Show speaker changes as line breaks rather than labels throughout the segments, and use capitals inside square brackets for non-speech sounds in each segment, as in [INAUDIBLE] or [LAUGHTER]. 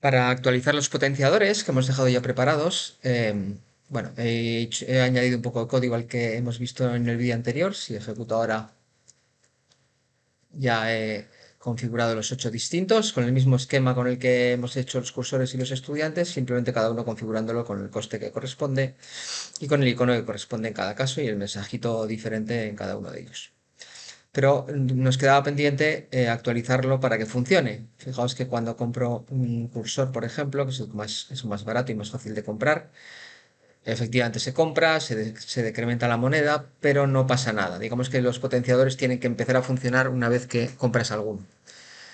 Para actualizar los potenciadores que hemos dejado ya preparados, em, bueno, he, he, añadido un poco de código al que hemos visto en el vídeo anterior. Si ejecuto ahora, ya he configurado los ocho distintos con el mismo esquema con el que hemos hecho los cursores y los estudiantes, simplemente cada uno configurándolo con el coste que corresponde y con el icono que corresponde en cada caso y el mensajito diferente en cada uno de ellos pero nos quedaba pendiente eh, actualizarlo para que funcione. Fijaos que cuando compro un cursor, por ejemplo, que es más, más barato y más fácil de comprar, efectivamente se compra, se, se, decrementa la moneda, pero no pasa nada. Digamos que los potenciadores tienen que empezar a funcionar una vez que compras alguno.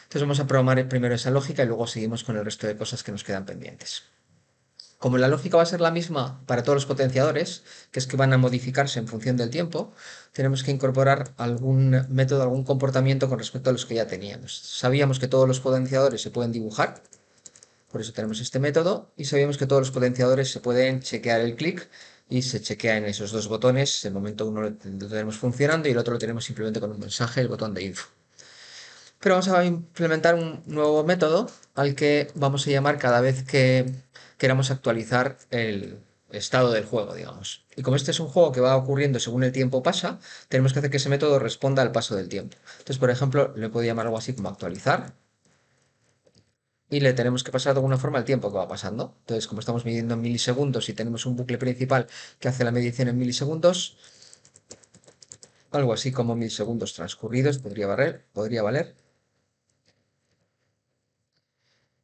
Entonces vamos a programar primero esa lógica y luego seguimos con el resto de cosas que nos quedan pendientes. Como la lógica va a ser la misma para todos los potenciadores, que es que van a modificarse en función del tiempo, tenemos que incorporar algún método, algún comportamiento con respecto a los que ya teníamos. Sabíamos que todos los potenciadores se pueden dibujar, por eso tenemos este método, y sabíamos que todos los potenciadores se pueden chequear el clic y se en esos dos botones. el momento uno lo tenemos funcionando y el otro lo tenemos simplemente con un mensaje, el botón de info. Pero vamos a implementar un nuevo método al que vamos a llamar cada vez que queramos actualizar el estado del juego, digamos. Y como este es un juego que va ocurriendo según el tiempo pasa, tenemos que hacer que ese método responda al paso del tiempo. Entonces, por ejemplo, le puedo llamar algo así como actualizar. Y le tenemos que pasar de alguna forma el tiempo que va pasando. Entonces, como estamos midiendo en milisegundos y tenemos un bucle principal que hace la medición en milisegundos, algo así como milisegundos transcurridos podría valer, podría valer.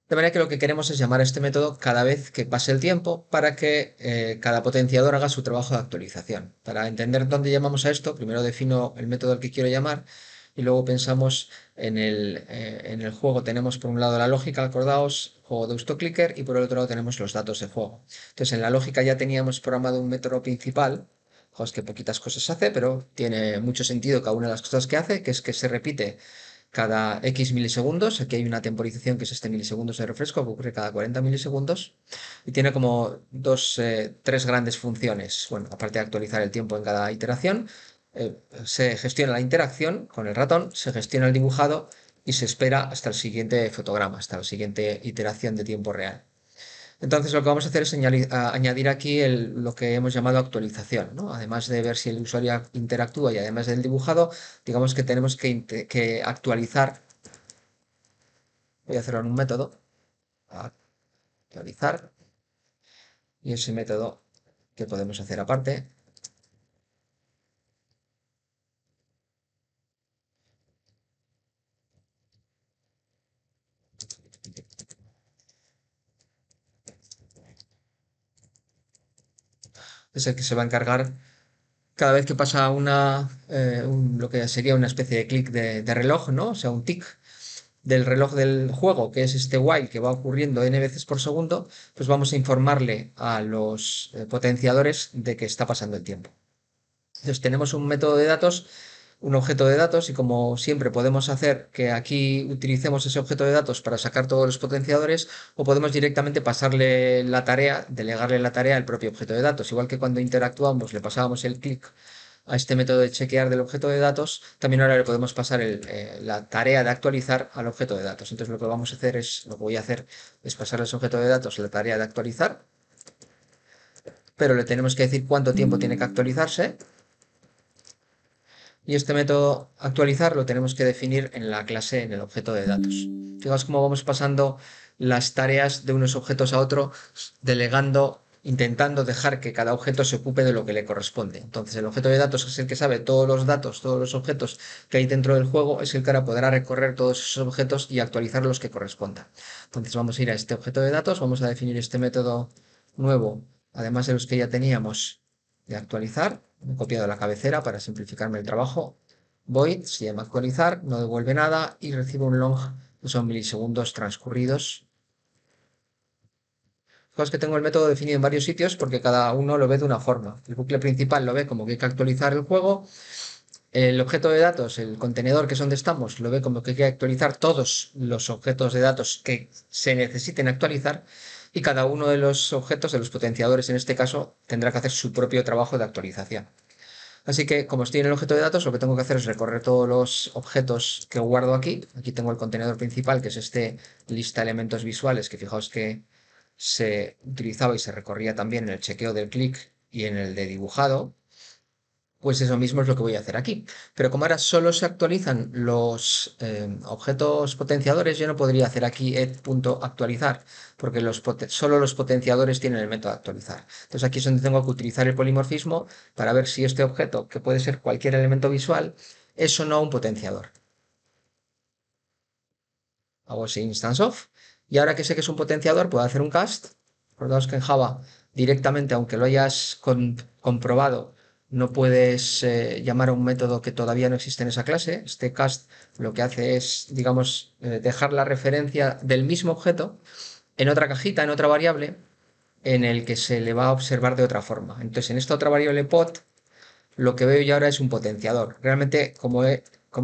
De manera que lo que queremos es llamar este método cada vez que pase el tiempo para que eh, cada potenciador haga su trabajo de actualización. Para entender dónde llamamos a esto, primero defino el método al que quiero llamar y luego pensamos en el, eh, en el juego. Tenemos por un lado la lógica, acordaos, juego de clicker, y por el otro lado tenemos los datos de juego. Entonces en la lógica ya teníamos programado un método principal es que poquitas cosas hace, pero tiene mucho sentido cada una de las cosas que hace, que es que se repite cada X milisegundos. Aquí hay una temporización que es este milisegundos de refresco, que ocurre cada 40 milisegundos. Y tiene como dos, eh, tres grandes funciones. Bueno, aparte de actualizar el tiempo en cada iteración, eh, se gestiona la interacción con el ratón, se gestiona el dibujado y se espera hasta el siguiente fotograma, hasta la siguiente iteración de tiempo real. Entonces lo que vamos a hacer es añadir aquí lo que hemos llamado actualización. ¿no? Además de ver si el usuario interactúa y además del dibujado, digamos que tenemos que, que actualizar. Voy a cerrar un método. Actualizar. Y ese método que podemos hacer aparte es el que se va a encargar cada vez que pasa una, eh, lo que sería una especie de clic de, reloj, ¿no? O sea, un tick del reloj del juego, que es este while que va ocurriendo n veces por segundo, pues vamos a informarle a los eh, potenciadores de que está pasando el tiempo. Entonces tenemos un método de datos un objeto de datos y como siempre podemos hacer que aquí utilicemos ese objeto de datos para sacar todos los potenciadores o podemos directamente pasarle la tarea, delegarle la tarea al propio objeto de datos. Igual que cuando interactuamos le pasábamos el clic a este método de chequear del objeto de datos, también ahora le podemos pasar eh, la tarea de actualizar al objeto de datos. Entonces lo que vamos a hacer es, lo que voy a hacer es pasarle el objeto de datos la tarea de actualizar, pero le tenemos que decir cuánto tiempo tiene que actualizarse y este método actualizar lo tenemos que definir en la clase, en el objeto de datos. Fijaos cómo vamos pasando las tareas de unos objetos a otro, delegando, intentando dejar que cada objeto se ocupe de lo que le corresponde. Entonces el objeto de datos es el que sabe todos los datos, todos los objetos que hay dentro del juego, es el que ahora podrá recorrer todos esos objetos y actualizar los que correspondan. Entonces vamos a ir a este objeto de datos, vamos a definir este método nuevo, además de los que ya teníamos, de actualizar, he copiado la cabecera para simplificarme el trabajo, voy, se llama actualizar, no devuelve nada y recibo un long que son milisegundos transcurridos. Fijaos que tengo el método definido en varios sitios porque cada uno lo ve de una forma. El bucle principal lo ve como que hay que actualizar el juego, el objeto de datos, el contenedor que es donde estamos, lo ve como que hay que actualizar todos los objetos de datos que se necesiten actualizar y cada uno de los objetos, de los potenciadores en este caso, tendrá que hacer su propio trabajo de actualización. Así que como estoy en el objeto de datos, lo que tengo que hacer es recorrer todos los objetos que guardo aquí. Aquí tengo el contenedor principal, que es este lista de elementos visuales, que fijaos que se utilizaba y se recorría también en el chequeo del clic y en el de dibujado pues eso mismo es lo que voy a hacer aquí. Pero como ahora solo se actualizan los eh, objetos potenciadores, yo no podría hacer aquí ed.actualizar, porque los solo los potenciadores tienen el método de actualizar. Entonces aquí es donde tengo que utilizar el polimorfismo para ver si este objeto, que puede ser cualquier elemento visual, es o no un potenciador. Hago así, instance of. Y ahora que sé que es un potenciador, puedo hacer un cast. Recordaos que en Java directamente, aunque lo hayas comprobado, no puedes eh, llamar a un método que todavía no existe en esa clase. Este cast lo que hace es, digamos, eh, dejar la referencia del mismo objeto en otra cajita, en otra variable, en el que se le va a observar de otra forma. Entonces, en esta otra variable pot, lo que veo yo ahora es un potenciador. Realmente, como,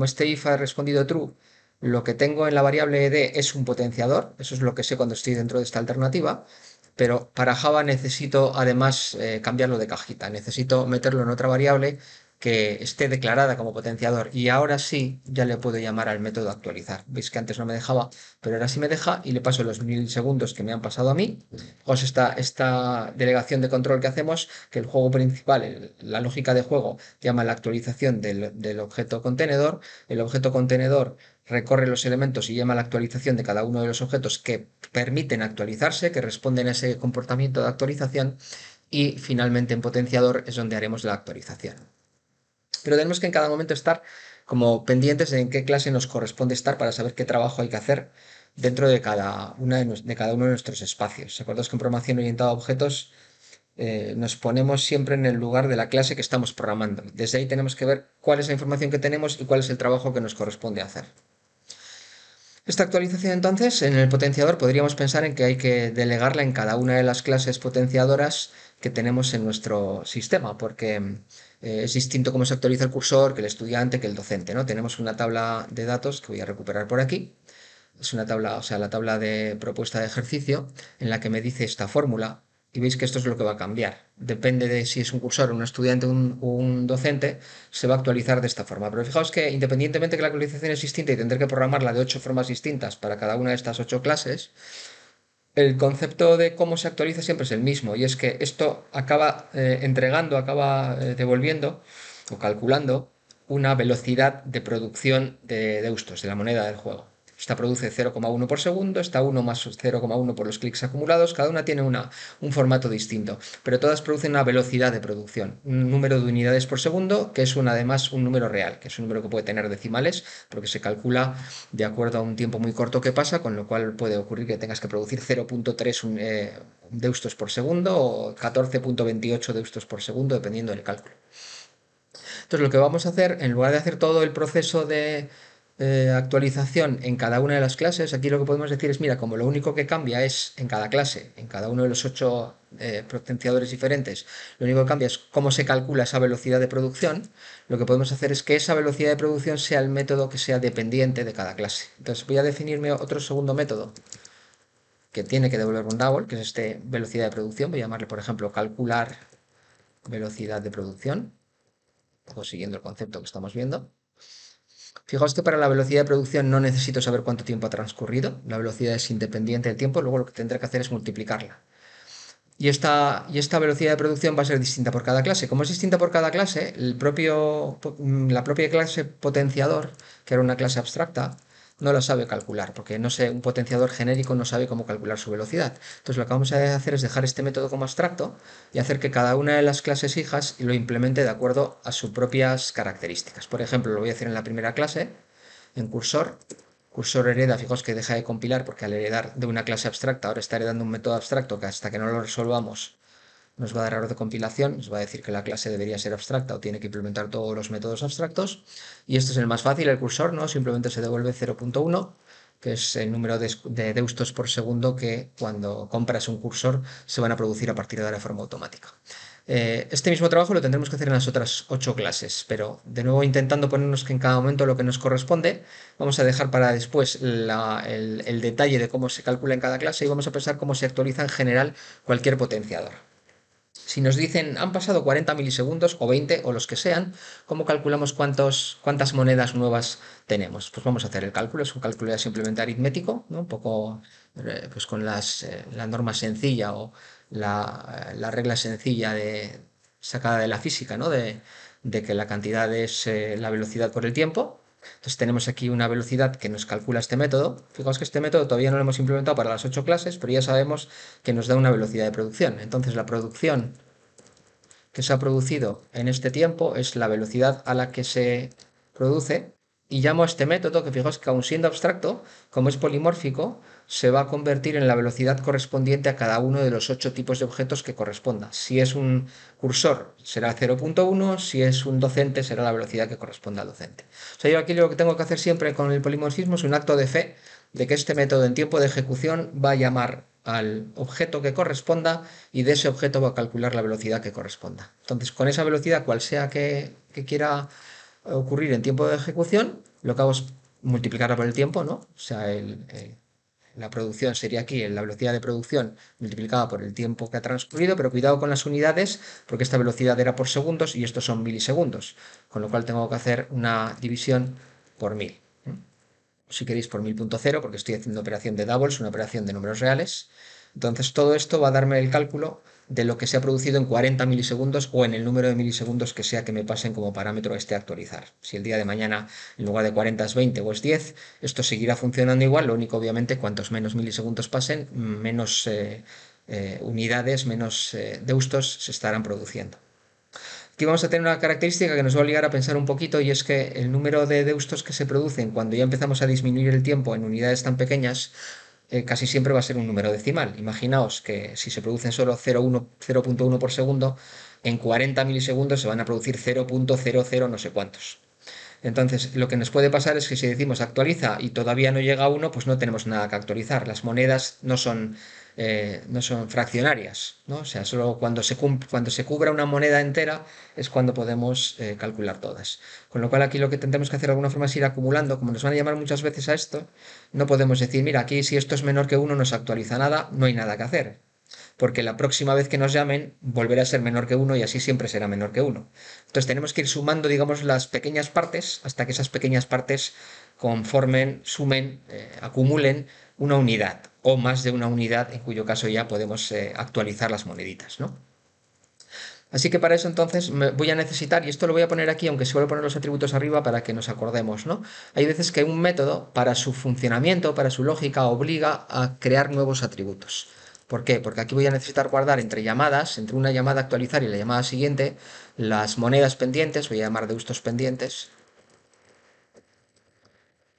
este if ha respondido true, lo que tengo en la variable d es un potenciador. Eso es lo que sé cuando estoy dentro de esta alternativa pero para Java necesito además eh, cambiarlo de cajita, necesito meterlo en otra variable que esté declarada como potenciador y ahora sí ya le puedo llamar al método actualizar. Veis que antes no me dejaba, pero ahora sí me deja y le paso los milisegundos que me han pasado a mí. Os está esta delegación de control que hacemos, que el juego principal, la lógica de juego, llama la actualización del, del objeto contenedor. El objeto contenedor recorre los elementos y llama la actualización de cada uno de los objetos que permiten actualizarse, que responden a ese comportamiento de actualización y finalmente en potenciador es donde haremos la actualización. Pero tenemos que en cada momento estar como pendientes en qué clase nos corresponde estar para saber qué trabajo hay que hacer dentro de cada, de, cada uno de nuestros espacios. Acordaos que en programación orientada a objetos eh, nos ponemos siempre en el lugar de la clase que estamos programando. Desde ahí tenemos que ver cuál es la información que tenemos y cuál es el trabajo que nos corresponde hacer. Esta actualización entonces en el potenciador podríamos pensar en que hay que delegarla en cada una de las clases potenciadoras que tenemos en nuestro sistema, porque eh, es distinto cómo se actualiza el cursor que el estudiante, que el docente. ¿no? Tenemos una tabla de datos que voy a recuperar por aquí. Es una tabla, o sea, la tabla de propuesta de ejercicio en la que me dice esta fórmula y veis que esto es lo que va a cambiar. Depende de si es un cursor, un estudiante o un, docente, se va a actualizar de esta forma. Pero fijaos que independientemente que la actualización es distinta y tendré que programarla de ocho formas distintas para cada una de estas ocho clases, el concepto de cómo se actualiza siempre es el mismo. Y es que esto acaba eh, entregando, acaba eh, devolviendo o calculando una velocidad de producción de deustos, de la moneda del juego. Esta produce 0,1 por segundo, esta 1 más 0,1 por los clics acumulados, cada una tiene una, un formato distinto, pero todas producen una velocidad de producción, un número de unidades por segundo, que es además un número real, que es un número que puede tener decimales, porque se calcula de acuerdo a un tiempo muy corto que pasa, con lo cual puede ocurrir que tengas que producir 0.3 eh, deustos por segundo o 14.28 deustos por segundo, dependiendo del cálculo. Entonces lo que vamos a hacer, en lugar de hacer todo el proceso de eh, actualización en cada una de las clases. Aquí lo que podemos decir es, mira, como lo único que cambia es en cada clase, en cada uno de los ocho eh, potenciadores diferentes, lo único que cambia es cómo se calcula esa velocidad de producción, lo que podemos hacer es que esa velocidad de producción sea el método que sea dependiente de cada clase. Entonces voy a definirme otro segundo método que tiene que devolver un double, que es este velocidad de producción, voy a llamarle por ejemplo calcular velocidad de producción, siguiendo el concepto que estamos viendo. Fijaos que para la velocidad de producción no necesito saber cuánto tiempo ha transcurrido, la velocidad es independiente del tiempo, luego lo que tendré que hacer es multiplicarla. Y esta, y esta velocidad de producción va a ser distinta por cada clase. Como es distinta por cada clase, el propio, mm, la propia clase potenciador, que era una clase abstracta, no lo sabe calcular, porque no sé, un potenciador genérico no sabe cómo calcular su velocidad. Entonces lo que vamos a hacer es dejar este método como abstracto y hacer que cada una de las clases hijas lo implemente de acuerdo a sus propias características. Por ejemplo, lo voy a hacer en la primera clase, en cursor. Cursor hereda, fijos que deja de compilar porque al heredar de una clase abstracta ahora está heredando un método abstracto que hasta que no lo resolvamos nos va a dar error de compilación, nos va a decir que la clase debería ser abstracta o tiene que implementar todos los métodos abstractos. Y esto es el más fácil, el cursor, ¿no? Simplemente se devuelve 0.1, que es el número de, deusto's por segundo que cuando compras un cursor se van a producir a partir de la forma automática. Eh, este mismo trabajo lo tendremos que hacer en las otras ocho clases, pero de nuevo intentando ponernos que en cada momento lo que nos corresponde, vamos a dejar para después el detalle de cómo se calcula en cada clase y vamos a pensar cómo se actualiza en general cualquier potenciador. Si nos dicen han pasado 40 milisegundos o 20 o los que sean, ¿cómo calculamos cuántas monedas nuevas tenemos? Pues vamos a hacer el cálculo, es un cálculo ya simplemente aritmético, un poco eh, pues con eh, la norma sencilla o eh, la, regla sencilla de, sacada de la física, ¿no? de, que la cantidad es la velocidad por el tiempo, entonces tenemos aquí una velocidad que nos calcula este método. Fijaos que este método todavía no lo hemos implementado para las ocho clases, pero ya sabemos que nos da una velocidad de producción. Entonces la producción que se ha producido en este tiempo, es la velocidad a la que se produce, y llamo a este método que fijaos que aún siendo abstracto, como es polimórfico, se va a convertir en la velocidad correspondiente a cada uno de los ocho tipos de objetos que corresponda. Si es un cursor será 0.1, si es un docente será la velocidad que corresponda al docente. O sea, yo aquí lo que tengo que hacer siempre con el polimorfismo es un acto de fe de que este método en tiempo de ejecución va a llamar al objeto que corresponda y de ese objeto va a calcular la velocidad que corresponda. Entonces, con esa velocidad, cual sea que, quiera ocurrir en tiempo de ejecución, lo que hago es multiplicarla por el tiempo, ¿no? O sea, la producción sería aquí la velocidad de producción multiplicada por el tiempo que ha transcurrido, pero cuidado con las unidades, porque esta velocidad era por segundos y estos son milisegundos, con lo cual tengo que hacer una división por mil si queréis, por 1000.0, porque estoy haciendo operación de doubles, una operación de números reales. Entonces todo esto va a darme el cálculo de lo que se ha producido en 40 milisegundos o en el número de milisegundos que sea que me pasen como parámetro este a este actualizar. Si el día de mañana en lugar de 40 es 20 o es 10, esto seguirá funcionando igual, lo único obviamente cuantos menos milisegundos pasen, menos eh, eh, unidades, menos eh, deustos se estarán produciendo. Aquí vamos a tener una característica que nos va a obligar a pensar un poquito y es que el número de deusto's que se producen cuando ya empezamos a disminuir el tiempo en unidades tan pequeñas eh, casi siempre va a ser un número decimal. Imaginaos que si se producen solo 0.1 por segundo, en 40 milisegundos se van a producir 0.00 no sé cuántos. Entonces, lo que nos puede pasar es que si decimos actualiza y todavía no llega a 1, pues no tenemos nada que actualizar. Las monedas no son eh, no son fraccionarias, ¿no? O sea, solo cuando se, cuando se cubra una moneda entera es cuando podemos eh, calcular todas. Con lo cual aquí lo que tendremos que hacer de alguna forma es ir acumulando, como nos van a llamar muchas veces a esto, no podemos decir, mira, aquí si esto es menor que 1 no se actualiza nada, no hay nada que hacer, porque la próxima vez que nos llamen volverá a ser menor que 1 y así siempre será menor que 1. Entonces tenemos que ir sumando, digamos, las pequeñas partes hasta que esas pequeñas partes conformen, sumen, eh, acumulen una unidad, o más de una unidad, en cuyo caso ya podemos eh, actualizar las moneditas. ¿no? Así que para eso entonces voy a necesitar, y esto lo voy a poner aquí, aunque suelo poner los atributos arriba para que nos acordemos, ¿no? Hay veces que un método, para su funcionamiento, para su lógica, obliga a crear nuevos atributos. ¿Por qué? Porque aquí voy a necesitar guardar entre llamadas, entre una llamada actualizar y la llamada siguiente, las monedas pendientes, voy a llamar de gustos pendientes,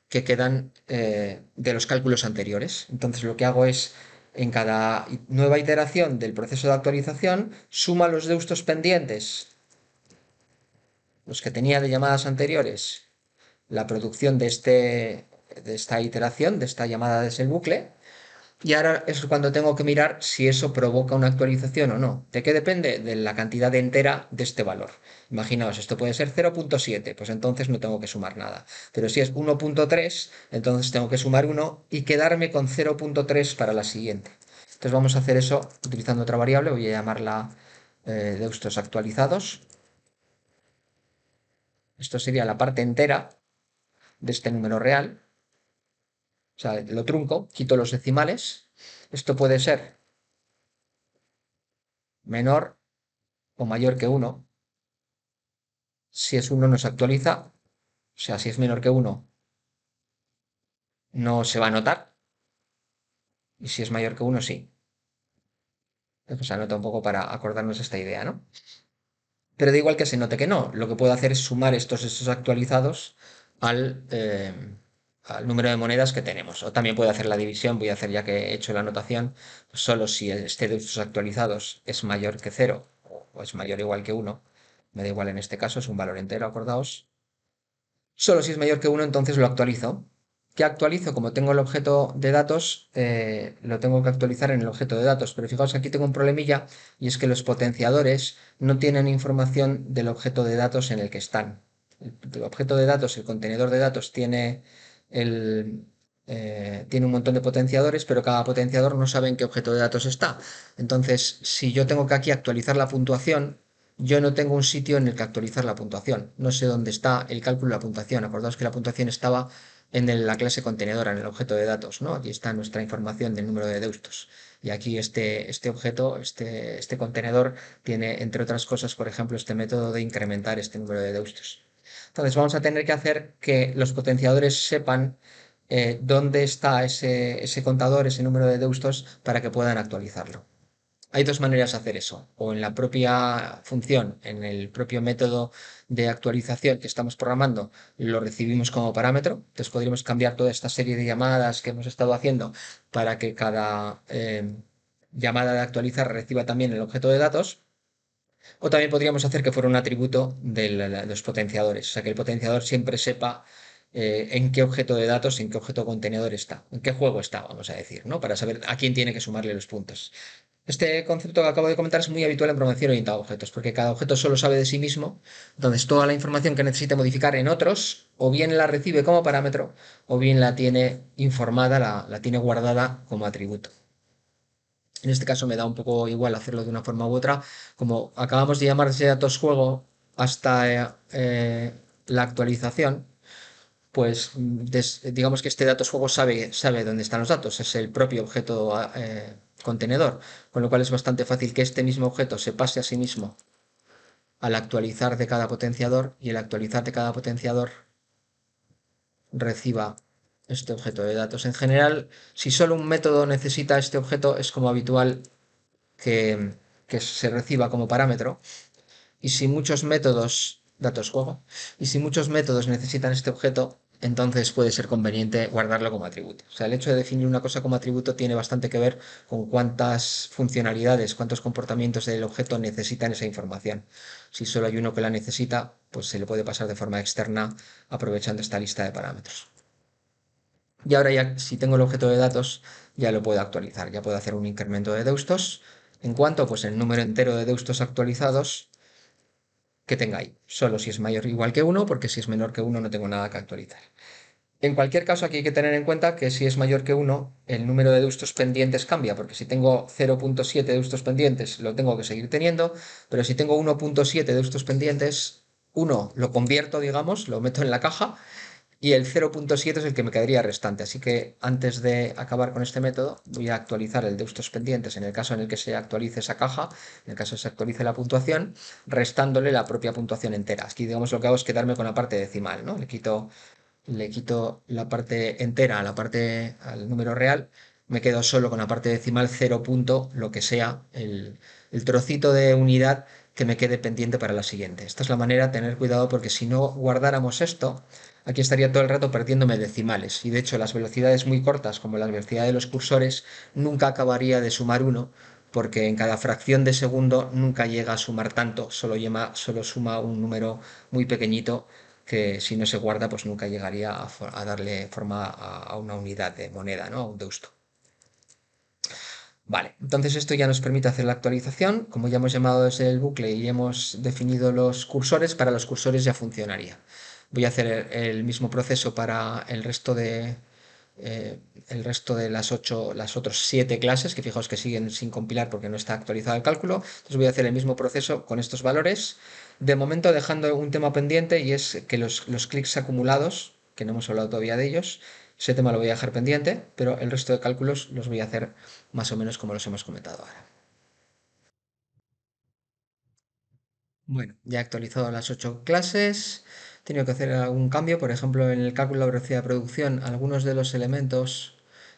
que quedan eh, de los cálculos anteriores. Entonces lo que hago es, en cada nueva iteración del proceso de actualización, suma los deustos pendientes, los que tenía de llamadas anteriores, la producción de, este, de esta iteración, de esta llamada desde el bucle, y ahora es cuando tengo que mirar si eso provoca una actualización o no. ¿De qué depende? De la cantidad entera de este valor. Imaginaos, esto puede ser 0.7, pues entonces no tengo que sumar nada. Pero si es 1.3, entonces tengo que sumar 1 y quedarme con 0.3 para la siguiente. Entonces vamos a hacer eso utilizando otra variable, voy a llamarla eh, estos actualizados. Esto sería la parte entera de este número real. O sea, lo trunco, quito los decimales. Esto puede ser menor o mayor que 1. Si es 1 no se actualiza. O sea, si es menor que 1 no se va a notar. Y si es mayor que 1, sí. Entonces pues, anota un poco para acordarnos esta idea, ¿no? Pero da igual que se note que no. Lo que puedo hacer es sumar estos, estos actualizados al... Eh, al número de monedas que tenemos. O también puedo hacer la división, voy a hacer ya que he hecho la anotación, solo si este de estos actualizados es mayor que 0 o es mayor o igual que 1, me da igual en este caso, es un valor entero, acordaos. Solo si es mayor que 1, entonces lo actualizo. ¿Qué actualizo? Como tengo el objeto de datos, eh, lo tengo que actualizar en el objeto de datos. Pero fijaos aquí tengo un problemilla y es que los potenciadores no tienen información del objeto de datos en el que están. el objeto de datos, el contenedor de datos tiene el, eh, tiene un montón de potenciadores, pero cada potenciador no sabe en qué objeto de datos está. Entonces, si yo tengo que aquí actualizar la puntuación, yo no tengo un sitio en el que actualizar la puntuación. No sé dónde está el cálculo de la puntuación. Acordaos que la puntuación estaba en la clase contenedora, en el objeto de datos. ¿no? Aquí está nuestra información del número de deustos. Y aquí este, este objeto, este, este contenedor, tiene, entre otras cosas, por ejemplo, este método de incrementar este número de deustos. Entonces vamos a tener que hacer que los potenciadores sepan eh, dónde está ese, contador, ese número de deustos, para que puedan actualizarlo. Hay dos maneras de hacer eso, o en la propia función, en el propio método de actualización que estamos programando, lo recibimos como parámetro, entonces podríamos cambiar toda esta serie de llamadas que hemos estado haciendo para que cada eh, llamada de actualizar reciba también el objeto de datos, o también podríamos hacer que fuera un atributo de los potenciadores, o sea, que el potenciador siempre sepa eh, en qué objeto de datos, en qué objeto contenedor está, en qué juego está, vamos a decir, ¿no? Para saber a quién tiene que sumarle los puntos. Este concepto que acabo de comentar es muy habitual en programación orientada a objetos, porque cada objeto solo sabe de sí mismo, entonces toda la información que necesite modificar en otros, o bien la recibe como parámetro, o bien la tiene informada, la, la tiene guardada como atributo. En este caso me da un poco igual hacerlo de una forma u otra. Como acabamos de llamar ese datos juego hasta eh, la actualización, pues digamos que este datos juego sabe, sabe dónde están los datos, es el propio objeto ah, eh, contenedor, con lo cual es bastante fácil que este mismo objeto se pase a sí mismo al actualizar de cada potenciador y el actualizar de cada potenciador reciba este objeto de datos. En general, si solo un método necesita este objeto, es como habitual que, se reciba como parámetro. Y si muchos métodos, datos juego, y si muchos métodos necesitan este objeto, entonces puede ser conveniente guardarlo como atributo. O sea, el hecho de definir una cosa como atributo tiene bastante que ver con cuántas funcionalidades, cuántos comportamientos del objeto necesitan esa información. Si solo hay uno que la necesita, pues se le puede pasar de forma externa aprovechando esta lista de parámetros. Y ahora ya, si tengo el objeto de datos, ya lo puedo actualizar, ya puedo hacer un incremento de deustos en cuanto pues el número entero de deustos actualizados que tenga ahí. Solo si es mayor o igual que 1, porque si es menor que 1 no tengo nada que actualizar. En cualquier caso, aquí hay que tener en cuenta que si es mayor que 1, el número de deustos pendientes cambia, porque si tengo 0.7 deustos pendientes, lo tengo que seguir teniendo, pero si tengo 1.7 deustos pendientes, 1 lo convierto, digamos, lo meto en la caja, y el 0.7 es el que me quedaría restante. Así que antes de acabar con este método, voy a actualizar el de pendientes en el caso en el que se actualice esa caja, en el caso se actualice la puntuación, restándole la propia puntuación entera. Aquí, digamos, lo que hago es quedarme con la parte decimal, ¿no? Le quito, le quito la parte entera a la parte, al número real, me quedo solo con la parte decimal 0. lo que sea el, el trocito de unidad que me quede pendiente para la siguiente. Esta es la manera de tener cuidado porque si no guardáramos esto, aquí estaría todo el rato perdiéndome decimales y de hecho las velocidades muy cortas como la velocidad de los cursores nunca acabaría de sumar uno porque en cada fracción de segundo nunca llega a sumar tanto, solo, solo suma un número muy pequeñito que si no se guarda pues nunca llegaría a, darle forma a, una unidad de moneda, ¿no? a un deusto. Vale, entonces esto ya nos permite hacer la actualización. Como ya hemos llamado desde el bucle y hemos definido los cursores, para los cursores ya funcionaría. Voy a hacer el mismo proceso para el resto de, eh, el resto de las, ocho, las otras siete clases, que fijaos que siguen sin compilar porque no está actualizado el cálculo. Entonces voy a hacer el mismo proceso con estos valores. De momento dejando un tema pendiente y es que los, los clics acumulados, que no hemos hablado todavía de ellos, ese tema lo voy a dejar pendiente, pero el resto de cálculos los voy a hacer más o menos como los hemos comentado ahora. Bueno, ya he actualizado las ocho clases tenido que hacer algún cambio, por ejemplo, en el cálculo de la velocidad de producción, algunos de los elementos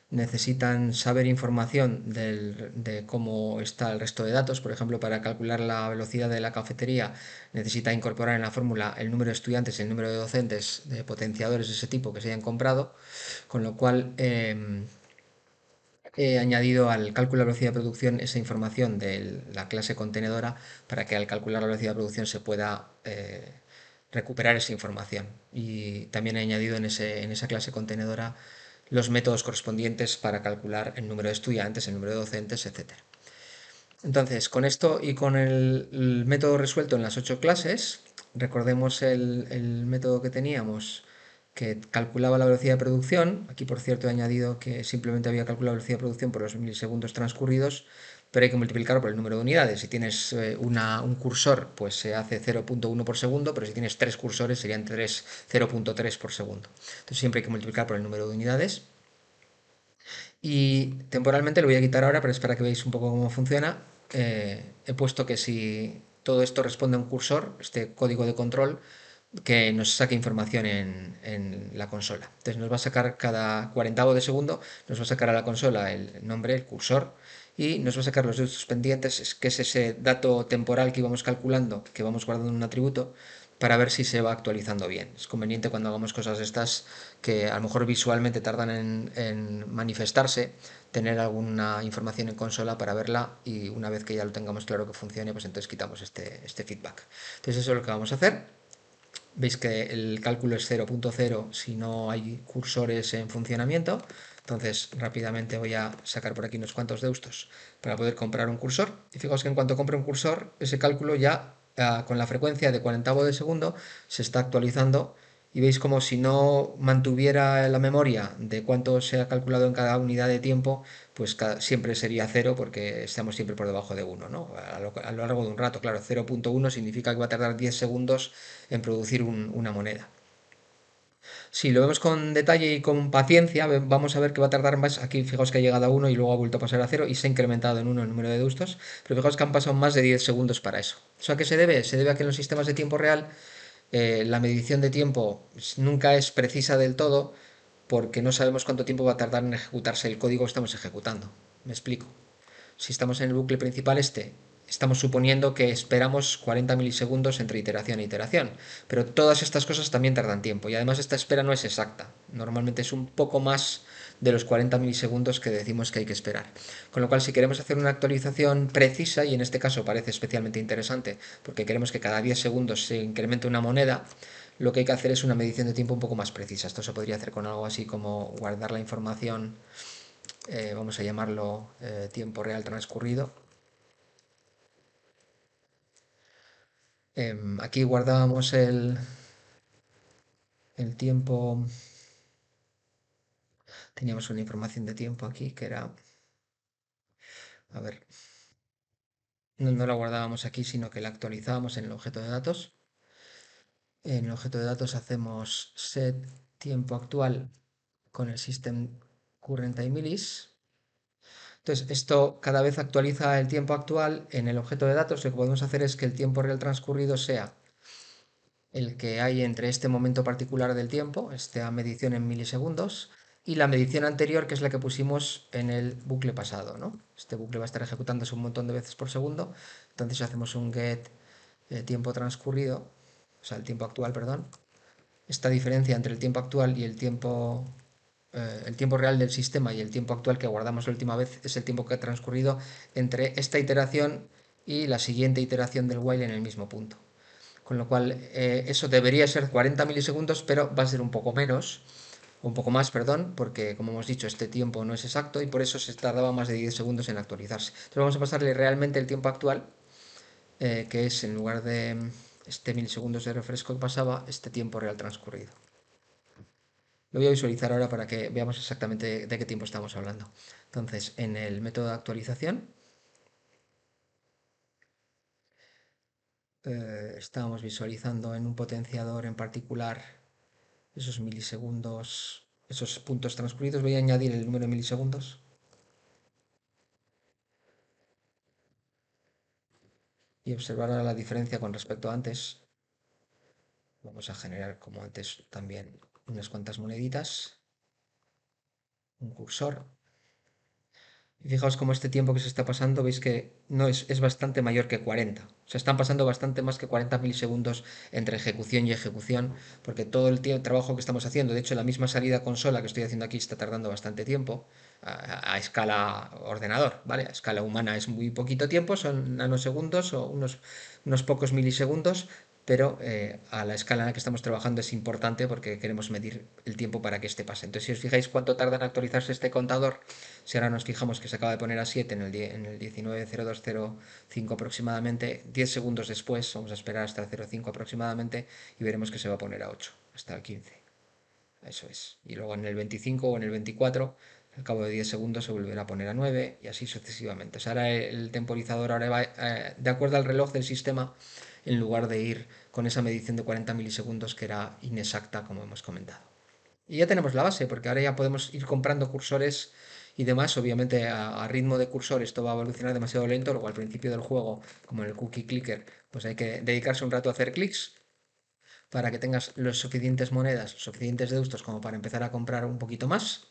necesitan saber información de cómo está el resto de datos. Por ejemplo, para calcular la velocidad de la cafetería necesita incorporar en la fórmula el número de estudiantes, el número de docentes, de potenciadores de ese tipo que se hayan comprado, con lo cual em, he añadido al cálculo de la velocidad de producción esa información de la clase contenedora para que al calcular la velocidad de producción se pueda... Eh, recuperar esa información. Y también he añadido en, esa clase contenedora los métodos correspondientes para calcular el número de estudiantes, el número de docentes, etc. Entonces, con esto y con el, método resuelto en las ocho clases, recordemos el, el método que teníamos que calculaba la velocidad de producción. Aquí, por cierto, he añadido que simplemente había calculado la velocidad de producción por los milisegundos transcurridos pero hay que multiplicarlo por el número de unidades. Si tienes eh, un cursor, pues se hace 0.1 por segundo, pero si tienes tres cursores serían 0.3 por segundo. Entonces siempre hay que multiplicar por el número de unidades. Y temporalmente lo voy a quitar ahora, pero es para que veáis un poco cómo funciona. Eh, he puesto que si todo esto responde a un cursor, este código de control, que nos saque información en, en, la consola. Entonces nos va a sacar cada cuarentavo de segundo, nos va a sacar a la consola el nombre, el cursor, y nos va a sacar los datos pendientes, que es ese dato temporal que íbamos calculando, que vamos guardando en un atributo, para ver si se va actualizando bien. Es conveniente cuando hagamos cosas estas que a lo mejor visualmente tardan en, manifestarse, tener alguna información en consola para verla y una vez que ya lo tengamos claro que funcione, pues entonces quitamos este, este feedback. Entonces eso es lo que vamos a hacer. Veis que el cálculo es 0.0 si no hay cursores en funcionamiento. Entonces rápidamente voy a sacar por aquí unos cuantos deustos para poder comprar un cursor. Y fijaos que en cuanto compre un cursor, ese cálculo ya ah, con la frecuencia de cuarentavo de segundo se está actualizando y veis como si no mantuviera la memoria de cuánto se ha calculado en cada unidad de tiempo, pues siempre sería cero porque estamos siempre por debajo de uno. ¿no? A lo, largo de un rato, claro, 0.1 significa que va a tardar 10 segundos en producir una moneda si lo vemos con detalle y con paciencia, vamos a ver que va a tardar más. Aquí fijaos que ha llegado a 1 y luego ha vuelto a pasar a 0 y se ha incrementado en 1 el número de dustos, pero fijaos que han pasado más de 10 segundos para eso. ¿Eso a qué se debe? Se debe a que en los sistemas de tiempo real eh, la medición de tiempo nunca es precisa del todo porque no sabemos cuánto tiempo va a tardar en ejecutarse el código que estamos ejecutando. Me explico. Si estamos en el bucle principal este estamos suponiendo que esperamos 40 milisegundos entre iteración e iteración. Pero todas estas cosas también tardan tiempo y además esta espera no es exacta. Normalmente es un poco más de los 40 milisegundos que decimos que hay que esperar. Con lo cual, si queremos hacer una actualización precisa, y en este caso parece especialmente interesante, porque queremos que cada 10 segundos se incremente una moneda, lo que hay que hacer es una medición de tiempo un poco más precisa. Esto se podría hacer con algo así como guardar la información, eh, vamos a llamarlo eh, tiempo real transcurrido, Em, aquí guardábamos el, el tiempo. Teníamos una información de tiempo aquí que era... A ver. No, la guardábamos aquí, sino que la actualizábamos en el objeto de datos. En el objeto de datos hacemos set tiempo actual con el system current time millis entonces, esto cada vez actualiza el tiempo actual en el objeto de datos. Lo que podemos hacer es que el tiempo real transcurrido sea el que hay entre este momento particular del tiempo, esta medición en milisegundos, y la medición anterior, que es la que pusimos en el bucle pasado. ¿no? Este bucle va a estar ejecutándose un montón de veces por segundo, entonces si hacemos un get eh, tiempo transcurrido, o sea, el tiempo actual, perdón. Esta diferencia entre el tiempo actual y el tiempo eh, el tiempo real del sistema y el tiempo actual que guardamos la última vez es el tiempo que ha transcurrido entre esta iteración y la siguiente iteración del while en el mismo punto. Con lo cual, eh, eso debería ser 40 milisegundos, pero va a ser un poco menos, un poco más, perdón, porque como hemos dicho, este tiempo no es exacto y por eso se tardaba más de 10 segundos en actualizarse. Entonces vamos a pasarle realmente el tiempo actual, eh, que es en lugar de mm, este milisegundos de refresco que pasaba, este tiempo real transcurrido. Lo voy a visualizar ahora para que veamos exactamente de qué tiempo estamos hablando. Entonces, en el método de actualización, eh, estamos visualizando en un potenciador en particular esos milisegundos, esos puntos transcurridos. Voy a añadir el número de milisegundos. Y observar ahora la diferencia con respecto a antes. Vamos a generar como antes también unas cuantas moneditas, un cursor. Y fijaos cómo este tiempo que se está pasando, veis que no es, bastante mayor que 40. se están pasando bastante más que 40 milisegundos entre ejecución y ejecución, porque todo el trabajo que estamos haciendo, de hecho la misma salida consola que estoy haciendo aquí está tardando bastante tiempo, a, escala ordenador, ¿vale? A escala humana es muy poquito tiempo, son nanosegundos o unos, unos pocos milisegundos, pero eh, a la escala en la que estamos trabajando es importante porque queremos medir el tiempo para que este pase. Entonces, si os fijáis cuánto tarda en actualizarse este contador, si ahora nos fijamos que se acaba de poner a 7 en el, en el 19.0205 aproximadamente, 10 segundos después, vamos a esperar hasta 0.5 aproximadamente y veremos que se va a poner a 8, hasta 15. Eso es. Y luego en el 25 o en el 24 al cabo de 10 segundos se volverá a poner a 9 y así sucesivamente. O sea, ahora el temporizador ahora va, eh, de acuerdo al reloj del sistema, en lugar de ir con esa medición de 40 milisegundos que era inexacta, como hemos comentado. Y ya tenemos la base, porque ahora ya podemos ir comprando cursores y demás. Obviamente a, ritmo de cursor esto va a evolucionar demasiado lento, luego al principio del juego, como en el cookie clicker, pues hay que dedicarse un rato a hacer clics para que tengas las suficientes monedas, suficientes deustos como para empezar a comprar un poquito más.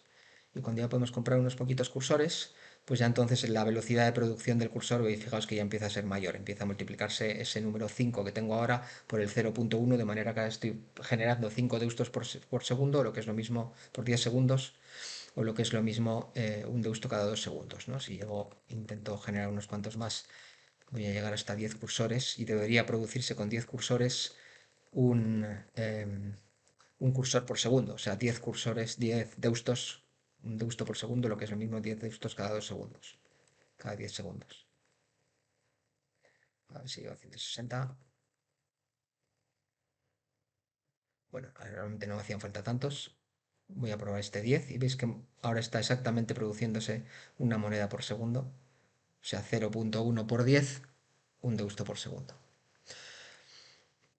Y cuando ya podemos comprar unos poquitos cursores, pues ya entonces la velocidad de producción del cursor, veis, fijaos que ya empieza a ser mayor, empieza a multiplicarse ese número 5 que tengo ahora por el 0.1, de manera que estoy generando 5 deustos por, segundo, lo que es lo mismo por 10 segundos, o lo que es lo mismo eh, un deusto cada 2 segundos, ¿no? Si llego, intento generar unos cuantos más, voy a llegar hasta 10 cursores y debería producirse con 10 cursores un, em, un cursor por segundo, o sea, 10 cursores, 10 deustos un deusto por segundo, lo que es el mismo 10 gustos cada 2 segundos, cada 10 segundos. A ver si a 160. Bueno, realmente no hacían falta tantos. Voy a probar este 10 y veis que ahora está exactamente produciéndose una moneda por segundo. O sea, 0.1 por 10, un deusto por segundo.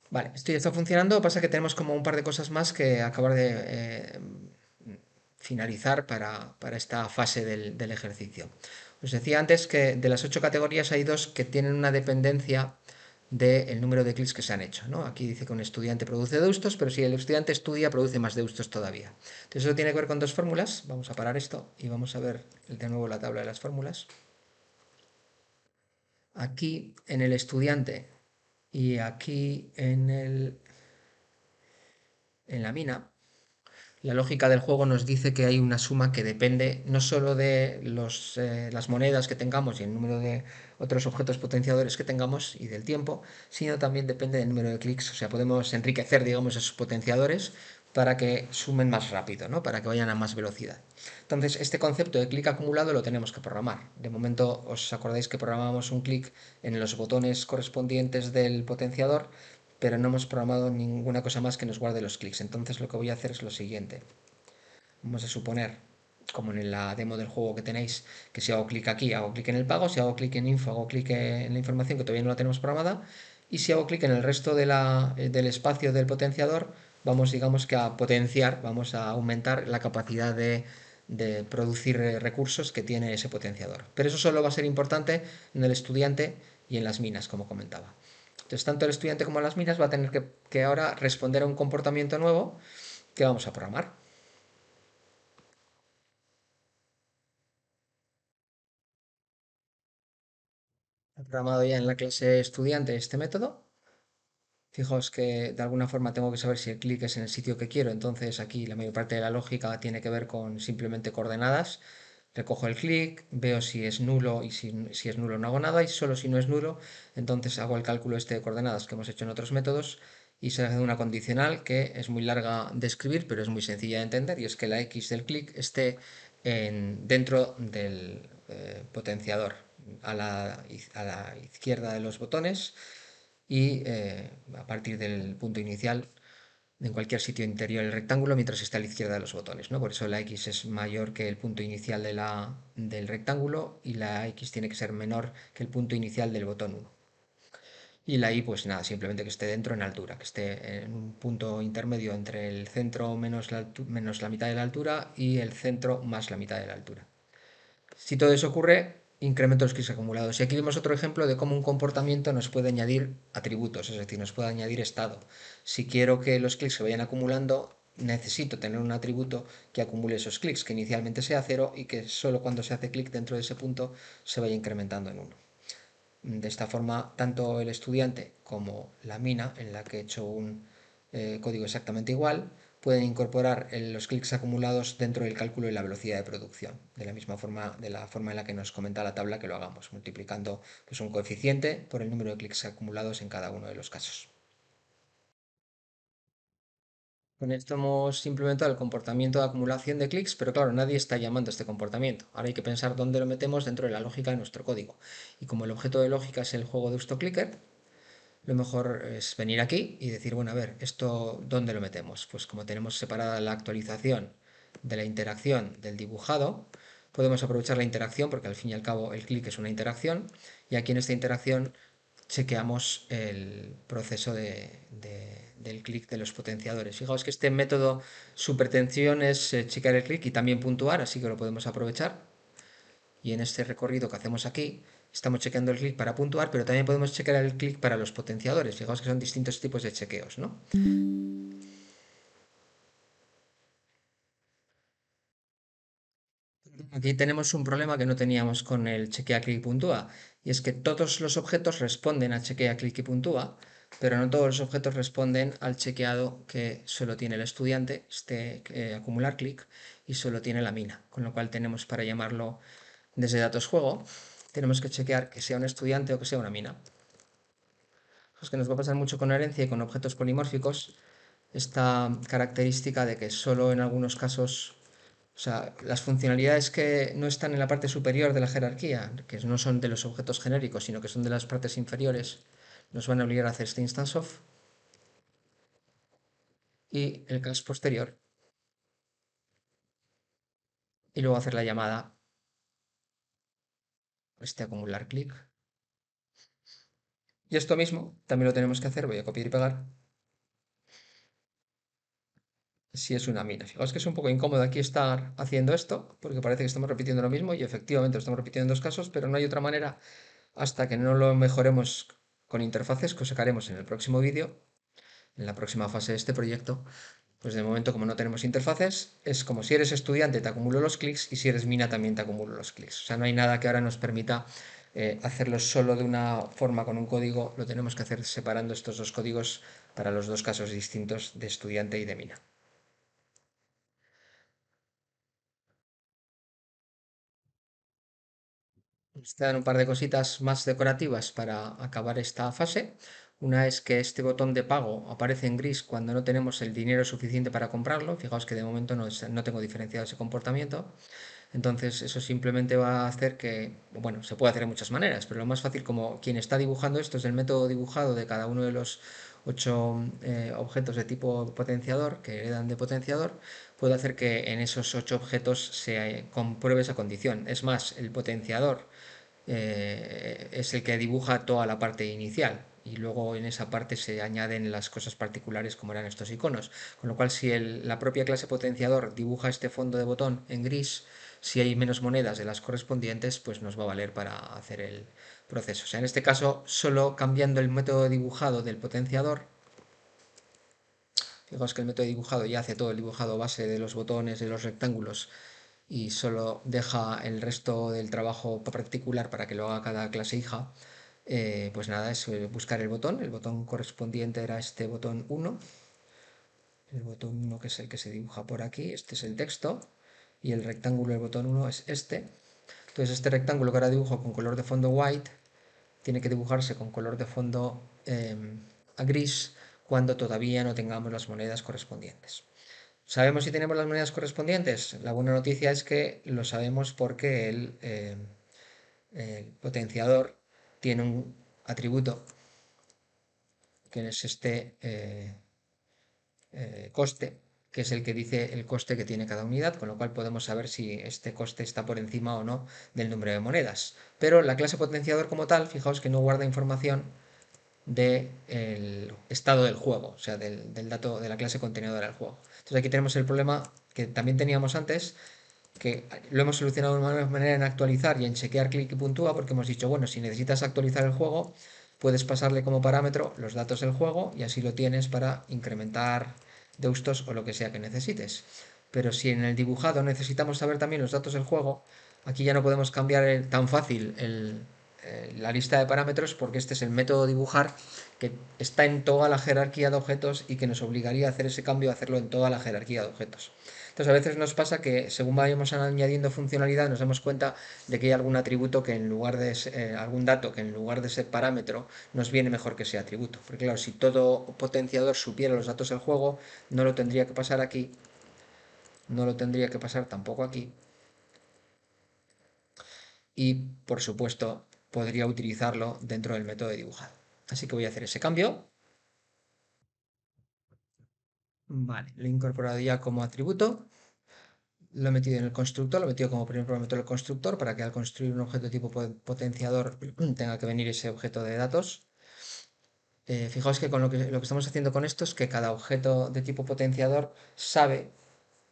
Vale, esto ya está funcionando, pasa que tenemos como un par de cosas más que acabar de eh, finalizar para, esta fase del, ejercicio. Os decía antes que de las ocho categorías hay dos que tienen una dependencia del número de clics que se han hecho. ¿no? Aquí dice que un estudiante produce deustos, pero si el estudiante estudia, produce más deustos todavía. Entonces eso tiene que ver con dos fórmulas. Vamos a parar esto y vamos a ver de nuevo la tabla de las fórmulas. Aquí en el estudiante y aquí en, en la mina la lógica del juego nos dice que hay una suma que depende no solo de eh, las monedas que tengamos y el número de otros objetos potenciadores que tengamos y del tiempo, sino también depende del número de clics. O sea, podemos enriquecer, digamos, esos potenciadores para que sumen más rápido, ¿no? para que vayan a más velocidad. Entonces, este concepto de clic acumulado lo tenemos que programar. De momento, os acordáis que programamos un clic en los botones correspondientes del potenciador pero no hemos programado ninguna cosa más que nos guarde los clics. Entonces lo que voy a hacer es lo siguiente. Vamos a suponer, como en la demo del juego que tenéis, que si hago clic aquí, hago clic en el pago, si hago clic en info, hago clic en la información que todavía no la tenemos programada, y si hago clic en el resto eh, del espacio del potenciador, vamos digamos que a potenciar, vamos a aumentar la capacidad de, de producir eh, recursos que tiene ese potenciador. Pero eso solo va a ser importante en el estudiante y en las minas, como comentaba. Entonces, tanto el estudiante como las minas va a tener que, ahora responder a un comportamiento nuevo que vamos a programar. He programado ya en la clase estudiante este método. Fijos que de alguna forma tengo que saber si el clic es en el sitio que quiero, entonces aquí la mayor parte de la lógica tiene que ver con simplemente coordenadas recojo el clic, veo si es nulo y si, es nulo no hago nada y solo si no es nulo, entonces hago el cálculo este de coordenadas que hemos hecho en otros métodos y se hace una condicional que es muy larga de escribir pero es muy sencilla de entender y es que la x del clic esté en, dentro del eh, potenciador a la, izquierda de los botones y eh, a partir del punto inicial en cualquier sitio interior del rectángulo mientras está a la izquierda de los botones, ¿no? Por eso la X es mayor que el punto inicial de la, del rectángulo y la X tiene que ser menor que el punto inicial del botón 1. Y la Y, pues nada, simplemente que esté dentro en altura, que esté en un punto intermedio entre el centro menos menos la mitad de la altura y el centro más la mitad de la altura. Si todo eso ocurre, incremento los clics acumulados. Y aquí vemos otro ejemplo de cómo un comportamiento nos puede añadir atributos, es decir, nos puede añadir estado. Si quiero que los clics se vayan acumulando, necesito tener un atributo que acumule esos clics, que inicialmente sea cero y que solo cuando se hace clic dentro de ese punto se vaya incrementando en uno. De esta forma, tanto el estudiante como la mina, en la que he hecho un eh, código exactamente igual, pueden incorporar los clics acumulados dentro del cálculo de la velocidad de producción, de la misma forma, de la forma en la que nos comenta la tabla que lo hagamos, multiplicando pues, un coeficiente por el número de clics acumulados en cada uno de los casos. Con esto hemos implementado el comportamiento de acumulación de clics, pero claro, nadie está llamando a este comportamiento. Ahora hay que pensar dónde lo metemos dentro de la lógica de nuestro código. Y como el objeto de lógica es el juego de Clicker lo mejor es venir aquí y decir, bueno, a ver, ¿esto dónde lo metemos? Pues como tenemos separada la actualización de la interacción del dibujado, podemos aprovechar la interacción porque al fin y al cabo el clic es una interacción y aquí en esta interacción chequeamos el proceso del clic de los potenciadores. Fijaos que este método, su es eh, chequear el clic y también puntuar, así que lo podemos aprovechar. Y en este recorrido que hacemos aquí, Estamos chequeando el clic para puntuar, pero también podemos chequear el clic para los potenciadores. Fijaos que son distintos tipos de chequeos, Aquí tenemos un problema que no teníamos con el chequea clic y puntúa, y es que todos los objetos responden al chequea clic y puntúa, pero no todos los objetos responden al chequeado que solo tiene el estudiante, este eh, acumular clic, y solo tiene la mina, con lo cual tenemos para llamarlo desde datos juego tenemos que chequear que sea un estudiante o que sea una mina. los que nos va a pasar mucho con herencia y con objetos polimórficos, esta característica de que solo en algunos casos, o sea, las funcionalidades que no están en la parte superior de la jerarquía, que no son de los objetos genéricos, sino que son de las partes inferiores, nos van a obligar a hacer este instance of. Y el caso posterior. Y luego hacer la llamada este acumular clic. Y esto mismo también lo tenemos que hacer, voy a copiar y pegar. Si es una mina. Fijaos que es un poco incómodo aquí estar haciendo esto, porque parece que estamos repitiendo lo mismo y efectivamente lo estamos repitiendo en dos casos, pero no hay otra manera hasta que no lo mejoremos con interfaces que os sacaremos en el próximo vídeo, en la próxima fase de este proyecto, pues de momento, como no tenemos interfaces, es como si eres estudiante te acumulo los clics y si eres mina también te acumulo los clics. O sea, no hay nada que ahora nos permita eh, hacerlo solo de una forma con un código, lo tenemos que hacer separando estos dos códigos para los dos casos distintos de estudiante y de mina. Nos un par de cositas más decorativas para acabar esta fase. Una es que este botón de pago aparece en gris cuando no tenemos el dinero suficiente para comprarlo. Fijaos que de momento no, tengo diferenciado ese comportamiento. Entonces eso simplemente va a hacer que, bueno, se puede hacer de muchas maneras, pero lo más fácil como quien está dibujando esto es el método dibujado de cada uno de los ocho eh, objetos de tipo potenciador que heredan de potenciador, puedo hacer que en esos ocho objetos se eh, compruebe esa condición. Es más, el potenciador eh, es el que dibuja toda la parte inicial, y luego en esa parte se añaden las cosas particulares como eran estos iconos. Con lo cual, si la propia clase potenciador dibuja este fondo de botón en gris, si hay menos monedas de las correspondientes, pues nos va a valer para hacer el proceso. O sea, en este caso, solo cambiando el método dibujado del potenciador, fijaos que el método dibujado ya hace todo el dibujado base de los botones, de los rectángulos, y solo deja el resto del trabajo particular para que lo haga cada clase hija, eh, pues nada, es eh, buscar el botón. El botón correspondiente era este botón 1. El botón 1 que es el que se dibuja por aquí, este es el texto. Y el rectángulo del botón 1 es este. Entonces este rectángulo que ahora dibujo con color de fondo white tiene que dibujarse con color de fondo em, gris cuando todavía no tengamos las monedas correspondientes. ¿Sabemos si tenemos las monedas correspondientes? La buena noticia es que lo sabemos porque el em, potenciador tiene un atributo que es este eh, eh, coste, que es el que dice el coste que tiene cada unidad, con lo cual podemos saber si este coste está por encima o no del número de monedas. Pero la clase potenciador como tal, fijaos que no guarda información del estado del juego, o sea, del, del, dato de la clase contenedora del juego. Entonces aquí tenemos el problema que también teníamos antes que lo hemos solucionado de una manera en actualizar y en chequear clic y puntúa, porque hemos dicho, bueno, si necesitas actualizar el juego, puedes pasarle como parámetro los datos del juego y así lo tienes para incrementar deustos o lo que sea que necesites. Pero si en el dibujado necesitamos saber también los datos del juego, aquí ya no podemos cambiar tan fácil eh, la lista de parámetros porque este es el método dibujar que está en toda la jerarquía de objetos y que nos obligaría a hacer ese cambio, a hacerlo en toda la jerarquía de objetos. Entonces a veces nos pasa que según vayamos añadiendo funcionalidad nos damos cuenta de que hay algún atributo que en lugar de eh, algún dato que en lugar de ser parámetro nos viene mejor que sea atributo. Porque claro, si todo potenciador supiera los datos del juego, no lo tendría que pasar aquí, no lo tendría que pasar tampoco aquí. Y por supuesto podría utilizarlo dentro del método de dibujado. Así que voy a hacer ese cambio. Vale, lo he incorporado ya como atributo. Lo he metido en el constructor, lo he metido como primer parámetro del constructor para que al construir un objeto tipo potenciador [CLEARS THROAT] tenga que venir ese objeto de datos. Eh, fijaos que con lo que, estamos haciendo con esto es que cada objeto de tipo potenciador sabe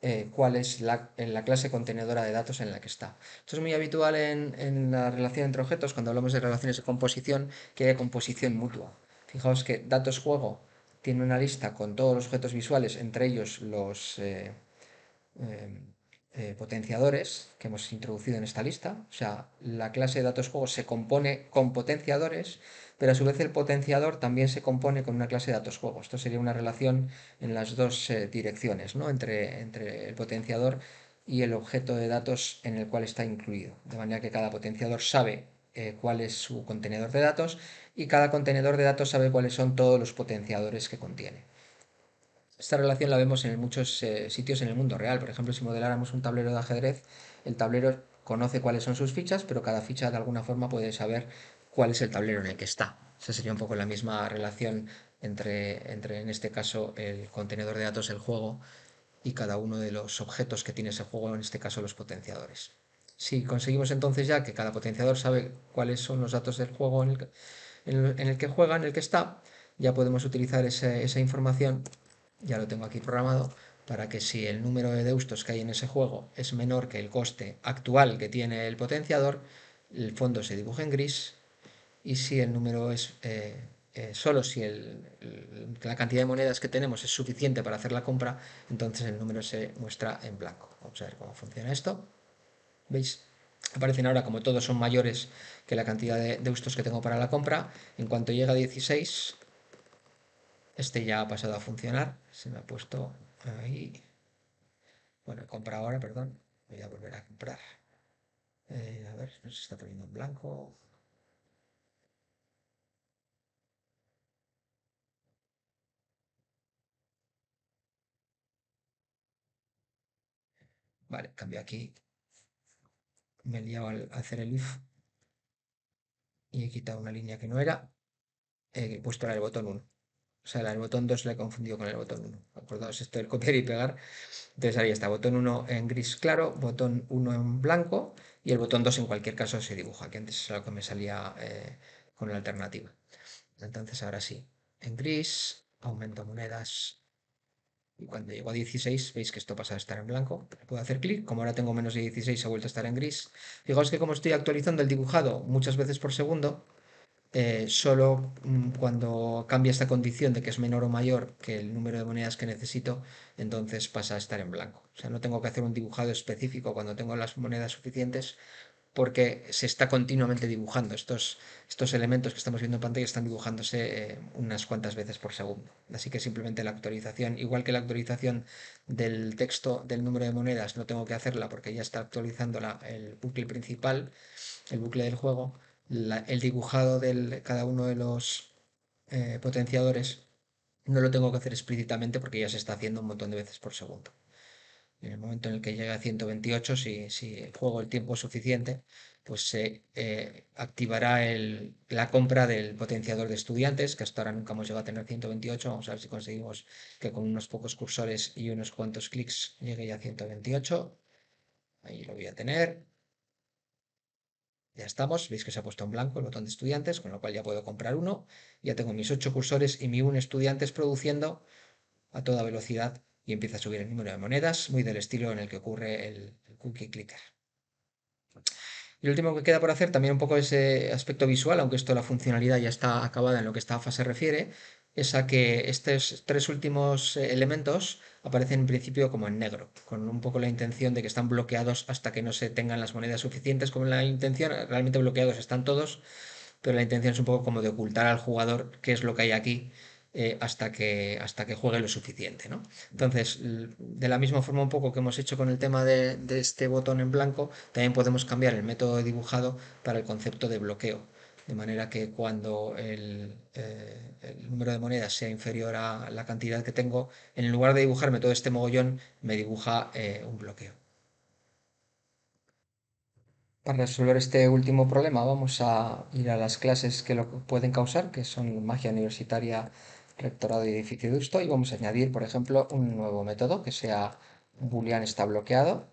eh, cuál es la, clase contenedora de datos en la que está. Esto es muy habitual en, en la relación entre objetos cuando hablamos de relaciones de composición, que haya composición mutua. Fijaos que datos juego tiene una lista con todos los objetos visuales, entre ellos los eh, eh, eh, potenciadores que hemos introducido en esta lista. O sea, la clase de datos juegos se compone con potenciadores, pero a su vez el potenciador también se compone con una clase de datos juegos. Esto sería una relación en las dos direcciones, entre, entre el potenciador y el objeto de datos en el cual está incluido. De manera que cada potenciador sabe cuál es su contenedor de datos y cada contenedor de datos sabe cuáles son todos los potenciadores que contiene. Esta relación la vemos en muchos eh, sitios en el mundo real. Por ejemplo, si modeláramos un tablero de ajedrez, el tablero conoce cuáles son sus fichas, pero cada ficha de alguna forma puede saber cuál es el tablero en el que está. Esa sería un poco la misma relación entre, entre, en este caso, el contenedor de datos, el juego, y cada uno de los objetos que tiene ese juego, en este caso los potenciadores. Si conseguimos entonces ya que cada potenciador sabe cuáles son los datos del juego en el, en el, que juega, en el que está, ya podemos utilizar ese, esa información, ya lo tengo aquí programado, para que si el número de deusto's que hay en ese juego es menor que el coste actual que tiene el potenciador, el fondo se dibuja en gris y si el número es... Eh, eh, solo si la cantidad de monedas que tenemos es suficiente para hacer la compra, entonces el número se muestra en blanco. Vamos a ver cómo funciona esto. ¿Veis? Aparecen ahora, como todos son mayores que la cantidad de, gustos que tengo para la compra, en cuanto llega a 16, este ya ha pasado a funcionar. Se me ha puesto ahí. Bueno, compra ahora, perdón. Voy a volver a comprar. Eh, a ver, no se está poniendo en blanco. Vale, cambio aquí me he liado al hacer el if y he quitado una línea que no era, he puesto el botón 1. O sea, el botón 2 le he confundido con el botón 1. Acordaos esto del copiar y pegar. Entonces ahí está, botón 1 en gris claro, botón 1 en blanco y el botón 2 en cualquier caso se dibuja, que antes es lo que me salía eh, con la alternativa. Entonces ahora sí, en gris, aumento monedas y cuando llego a 16, veis que esto pasa a estar en blanco. Puedo hacer clic. Como ahora tengo menos de 16, ha vuelto a estar en gris. Fijaos que como estoy actualizando el dibujado muchas veces por segundo, eh, solo mm, cuando cambia esta condición de que es menor o mayor que el número de monedas que necesito, entonces pasa a estar en blanco. O sea, no tengo que hacer un dibujado específico cuando tengo las monedas suficientes, porque se está continuamente dibujando. Estos, estos elementos que estamos viendo en pantalla están dibujándose eh, unas cuantas veces por segundo. Así que simplemente la actualización, igual que la actualización del texto del número de monedas, no tengo que hacerla porque ya está actualizando el bucle principal, el bucle del juego. el dibujado de cada uno de los eh, potenciadores no lo tengo que hacer explícitamente porque ya se está haciendo un montón de veces por segundo. En el momento en el que llega a 128, si, si juego el tiempo suficiente, pues se eh, activará la compra del potenciador de estudiantes, que hasta ahora nunca hemos llegado a tener 128. Vamos a ver si conseguimos que con unos pocos cursores y unos cuantos clics llegue ya a 128. Ahí lo voy a tener. Ya estamos, veis que se ha puesto en blanco el botón de estudiantes, con lo cual ya puedo comprar uno. Ya tengo mis ocho cursores y mi un estudiantes produciendo a toda velocidad y empieza a subir el número de monedas, muy del estilo en el que ocurre el, cookie clicker. Y lo último que queda por hacer, también un poco ese aspecto visual, aunque esto la funcionalidad ya está acabada en lo que esta AFA se refiere, es a que estos tres últimos eh, elementos aparecen en principio como en negro, con un poco la intención de que están bloqueados hasta que no se tengan las monedas suficientes como la intención, realmente bloqueados están todos, pero la intención es un poco como de ocultar al jugador qué es lo que hay aquí eh, hasta, que, hasta que juegue lo suficiente. Entonces, de la misma forma un poco que hemos hecho con el tema de, este botón en blanco, también podemos cambiar el método de dibujado para el concepto de bloqueo de manera que cuando el, eh, número de monedas sea inferior a la cantidad que tengo, en lugar de dibujarme todo este mogollón, me dibuja eh, un bloqueo. Para resolver este último problema vamos a ir a las clases que lo pueden causar, que son magia universitaria rectorado y edificio de gusto y vamos a añadir, por ejemplo, un nuevo método que sea boolean está bloqueado,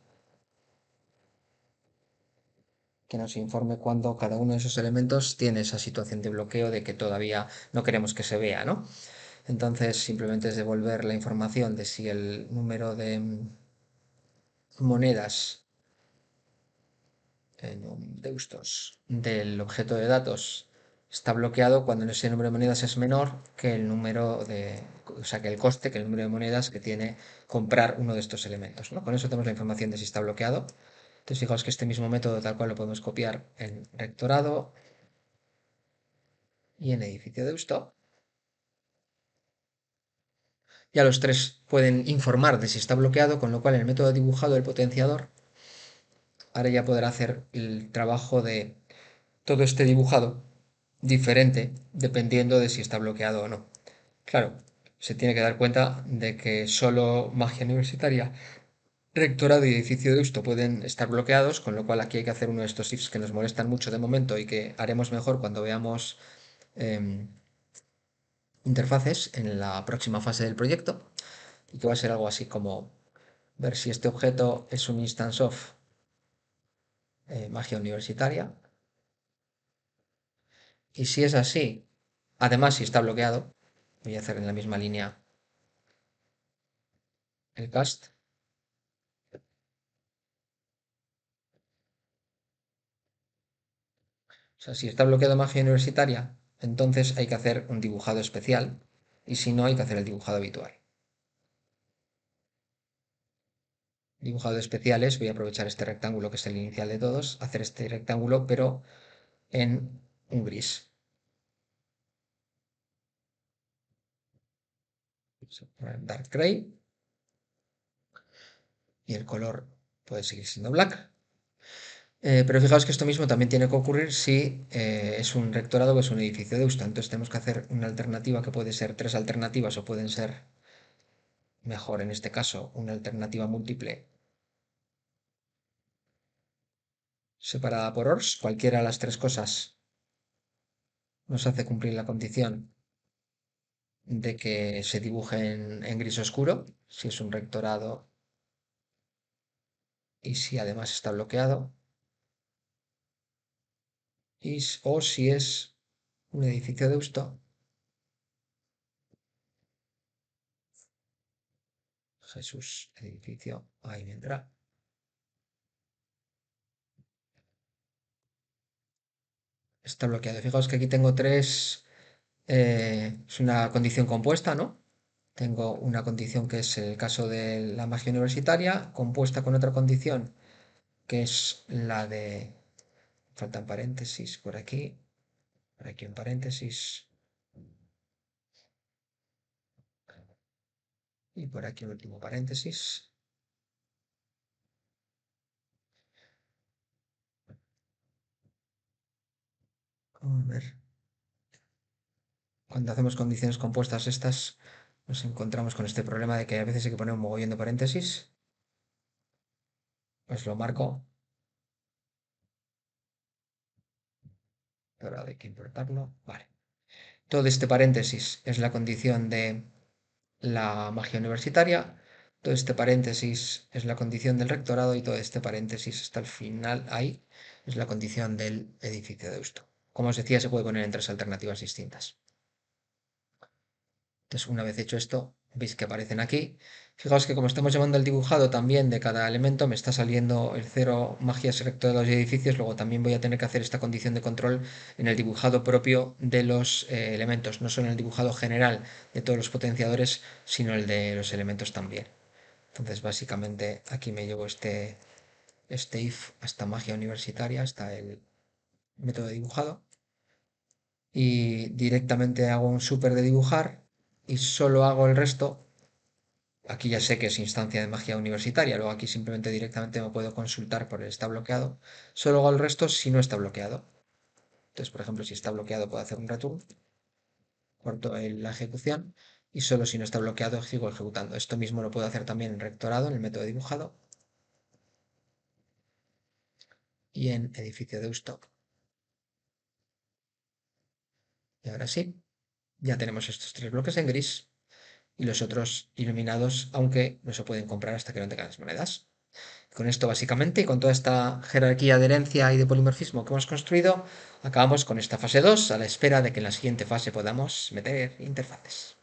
que nos informe cuando cada uno de esos elementos tiene esa situación de bloqueo de que todavía no queremos que se vea, ¿no? Entonces simplemente es devolver la información de si el número de mm, monedas de gustos del objeto de datos está bloqueado cuando ese número de monedas es menor que el número de, o sea, que el coste, que el número de monedas que tiene comprar uno de estos elementos. Con eso tenemos la información de si está bloqueado. Entonces, fijaos que este mismo método tal cual lo podemos copiar en rectorado y en edificio de Ustó. Ya los tres pueden informar de si está bloqueado, con lo cual el método dibujado del potenciador ahora ya podrá hacer el trabajo de todo este dibujado diferente dependiendo de si está bloqueado o no. Claro, se tiene que dar cuenta de que solo magia universitaria, rectorado y edificio de gusto pueden estar bloqueados, con lo cual aquí hay que hacer uno de estos ifs que nos molestan mucho de momento y que haremos mejor cuando veamos em, interfaces en la próxima fase del proyecto y que va a ser algo así como ver si este objeto es un instance of eh, magia universitaria y si es así, además si está bloqueado, voy a hacer en la misma línea el cast. O sea, si está bloqueado magia universitaria, entonces hay que hacer un dibujado especial y si no hay que hacer el dibujado habitual. Dibujado especial especiales, voy a aprovechar este rectángulo que es el inicial de todos, hacer este rectángulo pero en un gris. dark gray. Y el color puede seguir siendo black. Eh, pero fijaos que esto mismo también tiene que ocurrir si eh, es un rectorado o es un edificio de uso. Entonces tenemos que hacer una alternativa que puede ser tres alternativas o pueden ser, mejor en este caso, una alternativa múltiple separada por ORS. Cualquiera de las tres cosas nos hace cumplir la condición de que se dibuje en, gris oscuro, si es un rectorado y si además está bloqueado, o si es un edificio de gusto. Jesús, edificio, ahí vendrá. Está bloqueado. Fijaos que aquí tengo tres... Eh, es una condición compuesta, ¿no? Tengo una condición que es el caso de la magia universitaria, compuesta con otra condición que es la de... Faltan paréntesis por aquí. Por aquí un paréntesis. Y por aquí el último paréntesis. Cuando hacemos condiciones compuestas estas, nos encontramos con este problema de que a veces hay que poner un mogollón de paréntesis. Pues lo marco. Pero ahora hay que importarlo. Vale. Todo este paréntesis es la condición de la magia universitaria. Todo este paréntesis es la condición del rectorado y todo este paréntesis hasta el final ahí es la condición del edificio de gusto. Como os decía, se puede poner en tres alternativas distintas. Entonces, una vez hecho esto, veis que aparecen aquí. Fijaos que como estamos llevando el dibujado también de cada elemento, me está saliendo el cero magia selecto de los edificios, luego también voy a tener que hacer esta condición de control en el dibujado propio de los eh, elementos, no solo en el dibujado general de todos los potenciadores, sino el de los elementos también. Entonces básicamente aquí me llevo este, este if hasta magia universitaria, hasta el método de dibujado, y directamente hago un super de dibujar y solo hago el resto. Aquí ya sé que es instancia de magia universitaria, luego aquí simplemente directamente me puedo consultar por el está bloqueado. Solo hago el resto si no está bloqueado. Entonces, por ejemplo, si está bloqueado puedo hacer un return, corto la ejecución y solo si no está bloqueado sigo ejecutando. Esto mismo lo puedo hacer también en rectorado, en el método dibujado y en edificio de Y ahora sí, ya tenemos estos tres bloques en gris y los otros iluminados, aunque no se pueden comprar hasta que no tengan las monedas. Con esto básicamente y con toda esta jerarquía de herencia y de polimorfismo que hemos construido, acabamos con esta fase 2 a la espera de que en la siguiente fase podamos meter interfaces.